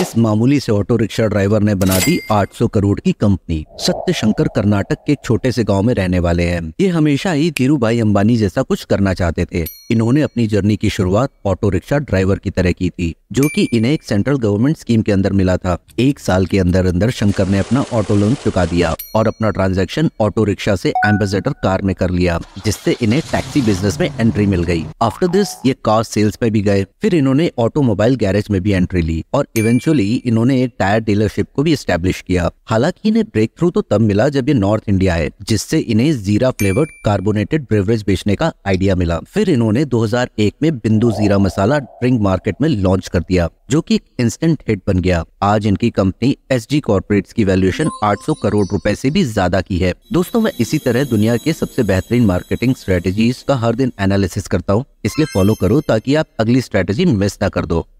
इस मामूली से ऑटो रिक्शा ड्राइवर ने बना दी 800 करोड़ की कंपनी सत्य शंकर कर्नाटक के छोटे से गांव में रहने वाले हैं ये हमेशा ही धीरू भाई अम्बानी जैसा कुछ करना चाहते थे इन्होंने अपनी जर्नी की शुरुआत ऑटो रिक्शा ड्राइवर की तरह की थी जो कि इन्हें एक सेंट्रल गवर्नमेंट स्कीम के अंदर मिला था एक साल के अंदर अंदर शंकर ने अपना ऑटो लोन चुका दिया और अपना ट्रांजैक्शन ऑटो रिक्शा से एम्बेसडर कार में कर लिया जिससे इन्हें टैक्सी बिजनेस में एंट्री मिल गई आफ्टर दिस ये कार सेल्स में भी गए फिर इन्होंने ऑटोमोबाइल गैरेज में भी एंट्री ली और इवेंचुअली इन्होंने एक टायर डीलरशिप को भी स्टेब्लिश किया हालांकि इन्हें ब्रेक थ्रू तो तब मिला जब ये नॉर्थ इंडिया आए जिससे इन्हें जीरा फ्लेवर्ड कार्बोनेटेड ब्रेवरेज बेचने का आइडिया मिला फिर इन्होंने ने 2001 में बिंदु जीरा मसाला ड्रिंक मार्केट में लॉन्च कर दिया जो कि इंस्टेंट हिट बन गया आज इनकी कंपनी एस जी कॉर्पोरेट की वैल्यूएशन 800 करोड़ रुपए से भी ज्यादा की है दोस्तों मैं इसी तरह दुनिया के सबसे बेहतरीन मार्केटिंग स्ट्रेटेजी का हर दिन एनालिसिस करता हूँ इसलिए फॉलो करो ताकि आप अगली स्ट्रेटेजी मिस न कर दो